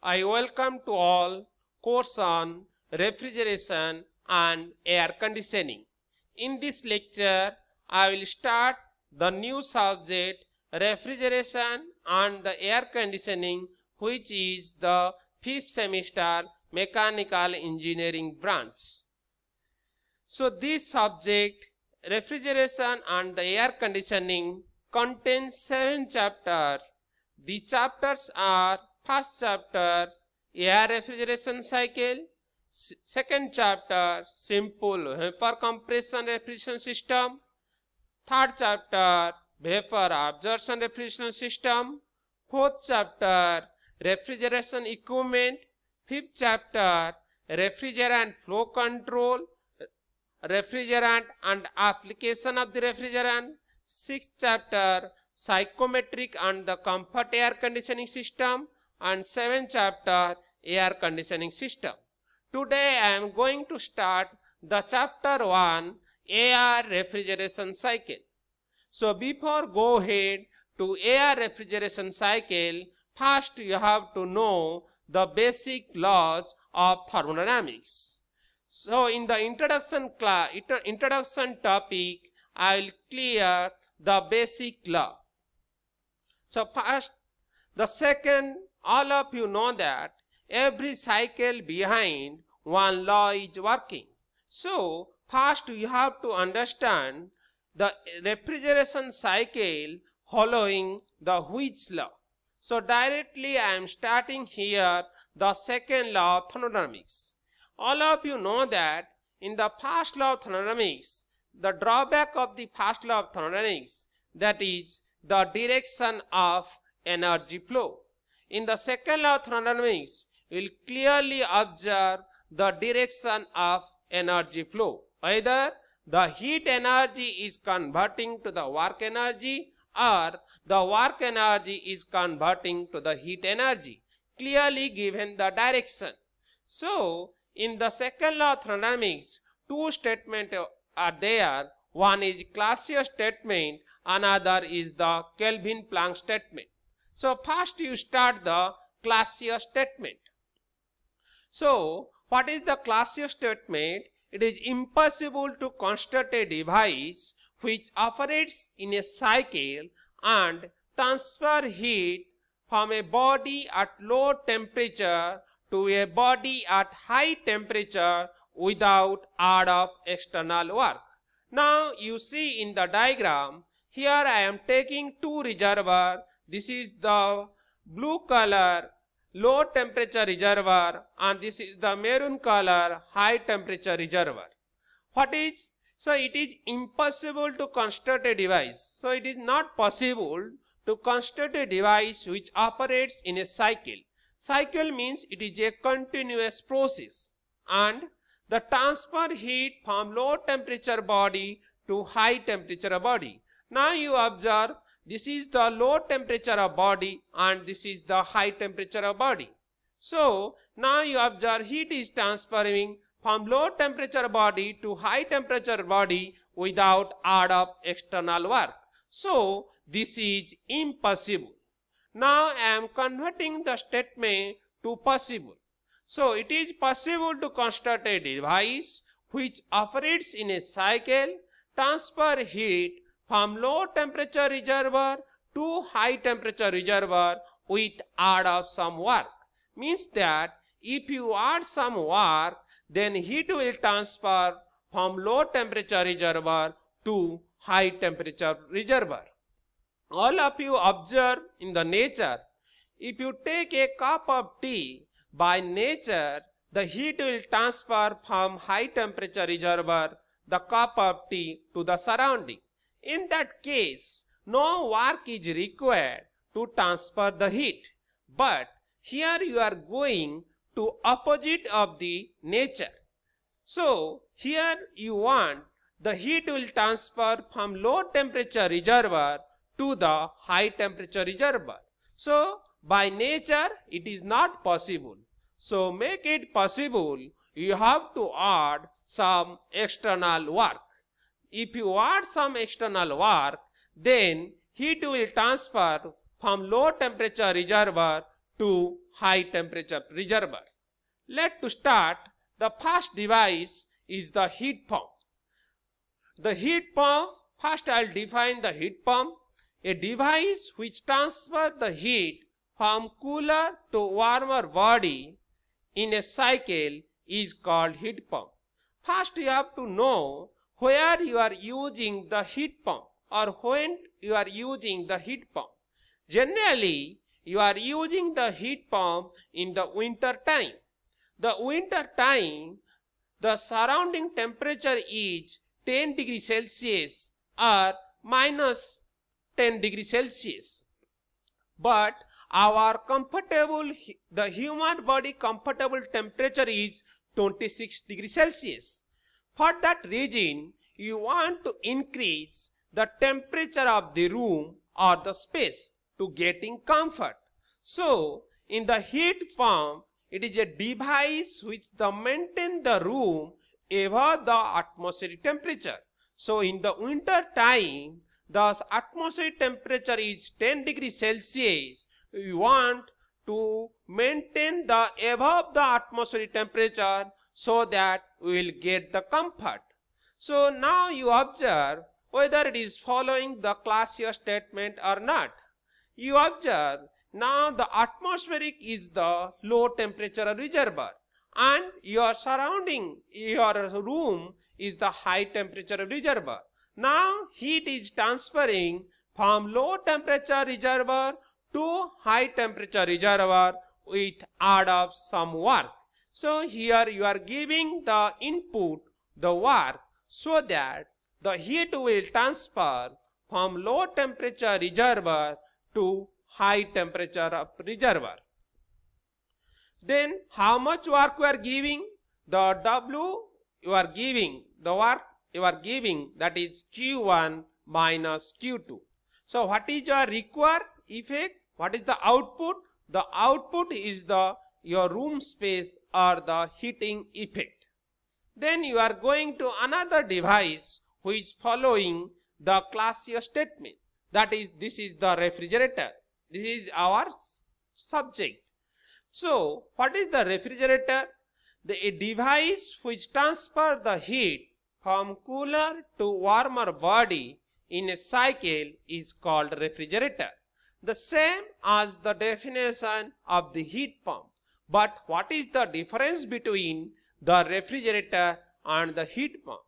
I welcome to all course on refrigeration and air conditioning. In this lecture, I will start the new subject refrigeration and the air conditioning which is the fifth semester mechanical engineering branch. So this subject refrigeration and the air conditioning contains seven chapters. The chapters are first chapter air refrigeration cycle second chapter simple vapor compression refrigeration system third chapter vapor absorption refrigeration system fourth chapter refrigeration equipment fifth chapter refrigerant flow control refrigerant and application of the refrigerant sixth chapter psychometric and the comfort air conditioning system and 7th chapter air conditioning system. Today I am going to start the chapter 1 air refrigeration cycle. So before go ahead to air refrigeration cycle, first you have to know the basic laws of thermodynamics. So in the introduction class, introduction topic, I will clear the basic law. So first, the second all of you know that every cycle behind one law is working. So, first you have to understand the refrigeration cycle following the Whit's law. So, directly I am starting here the second law of thermodynamics. All of you know that in the first law of thermodynamics, the drawback of the first law of thermodynamics, that is the direction of energy flow. In the second law of thermodynamics, we will clearly observe the direction of energy flow. Either the heat energy is converting to the work energy or the work energy is converting to the heat energy. Clearly given the direction. So, in the second law of thermodynamics, two statements are there. One is Clausius statement, another is the Kelvin-Planck statement. So first you start the classier statement. So what is the classier statement? It is impossible to construct a device which operates in a cycle and transfer heat from a body at low temperature to a body at high temperature without add of external work. Now you see in the diagram, here I am taking two reservoir this is the blue color low temperature reservoir and this is the maroon color high temperature reservoir. What is? So it is impossible to construct a device. So it is not possible to construct a device which operates in a cycle. Cycle means it is a continuous process and the transfer heat from low temperature body to high temperature body. Now you observe this is the low temperature of body and this is the high temperature of body. So now you observe heat is transferring from low temperature body to high temperature body without add of external work. So this is impossible. Now I am converting the statement to possible. So it is possible to construct a device which operates in a cycle, transfer heat from low temperature reservoir to high temperature reservoir with add of some work. Means that if you add some work, then heat will transfer from low temperature reservoir to high temperature reservoir. All of you observe in the nature, if you take a cup of tea, by nature, the heat will transfer from high temperature reservoir, the cup of tea to the surrounding. In that case, no work is required to transfer the heat. But here you are going to opposite of the nature. So here you want the heat will transfer from low temperature reservoir to the high temperature reservoir. So by nature it is not possible. So make it possible you have to add some external work. If you add some external work, then heat will transfer from low temperature reservoir to high temperature reservoir. Let to start, the first device is the heat pump. The heat pump, first I'll define the heat pump, a device which transfers the heat from cooler to warmer body in a cycle is called heat pump. First you have to know where you are using the heat pump or when you are using the heat pump. Generally, you are using the heat pump in the winter time. The winter time, the surrounding temperature is 10 degree Celsius or minus 10 degree Celsius. But our comfortable, the human body comfortable temperature is 26 degree Celsius. For that reason, you want to increase the temperature of the room or the space to getting comfort. So, in the heat pump, it is a device which the maintain the room above the atmospheric temperature. So, in the winter time, the atmospheric temperature is 10 degree Celsius. You want to maintain the above the atmospheric temperature so that we will get the comfort. So now you observe whether it is following the class statement or not. You observe now the atmospheric is the low temperature reservoir and your surrounding, your room is the high temperature reservoir. Now heat is transferring from low temperature reservoir to high temperature reservoir with add of some work. So here you are giving the input, the work, so that the heat will transfer from low temperature reservoir to high temperature reservoir. Then how much work you are giving? The W you are giving, the work you are giving that is Q1 minus Q2. So what is your required effect? What is the output? The output is the your room space or the heating effect. Then you are going to another device which following the class statement. That is, this is the refrigerator. This is our subject. So, what is the refrigerator? The a device which transfer the heat from cooler to warmer body in a cycle is called refrigerator. The same as the definition of the heat pump. But what is the difference between the refrigerator and the heat pump?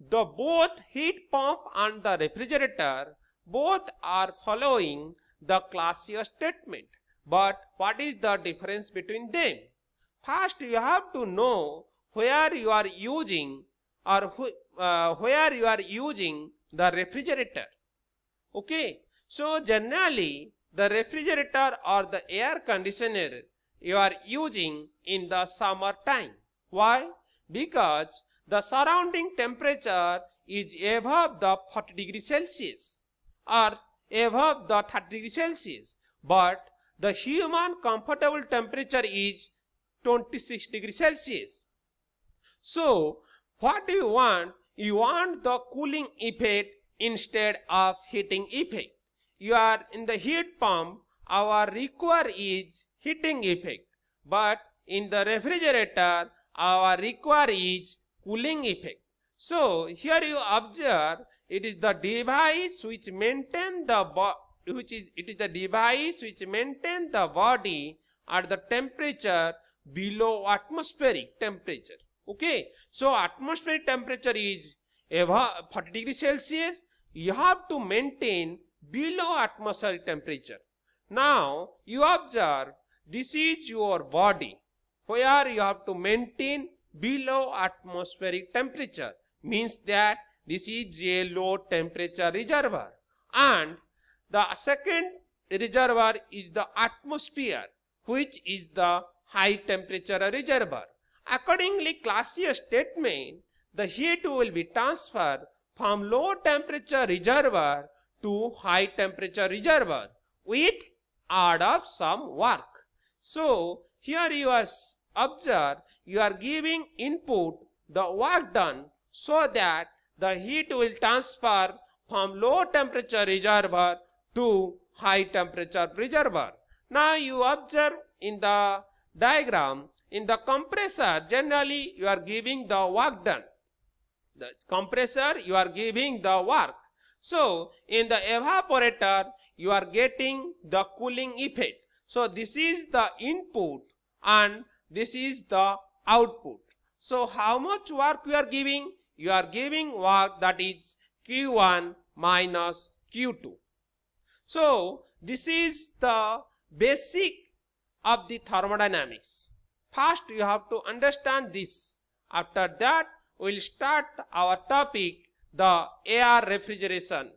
The both heat pump and the refrigerator both are following the classier statement. But what is the difference between them? First you have to know where you are using or uh, where you are using the refrigerator. Okay. So generally the refrigerator or the air conditioner you are using in the summer time. Why? Because the surrounding temperature is above the 40 degree Celsius or above the 30 degree Celsius. But the human comfortable temperature is 26 degree Celsius. So, what do you want? You want the cooling effect instead of heating effect. You are in the heat pump, our require is heating effect. But in the refrigerator, our require is cooling effect. So here you observe it is the device which maintain the which is it is the device which maintain the body at the temperature below atmospheric temperature. Okay, so atmospheric temperature is above 40 degree Celsius. You have to maintain below atmospheric temperature. Now you observe This is your body where you have to maintain below atmospheric temperature means that this is a low temperature reservoir and the second reservoir is the atmosphere which is the high temperature reservoir. Accordingly Clausius statement the heat will be transferred from low temperature reservoir to high temperature reservoir with add of some work. So here you are observe you are giving input the work done so that the heat will transfer from low temperature reservoir to high temperature reservoir. Now you observe in the diagram in the compressor generally you are giving the work done. The compressor you are giving the work. So in the evaporator you are getting the cooling effect. So this is the input and this is the output. So how much work you are giving? You are giving work that is Q1 minus Q2. So this is the basic of the thermodynamics. First you have to understand this. After that we will start our topic the air refrigeration.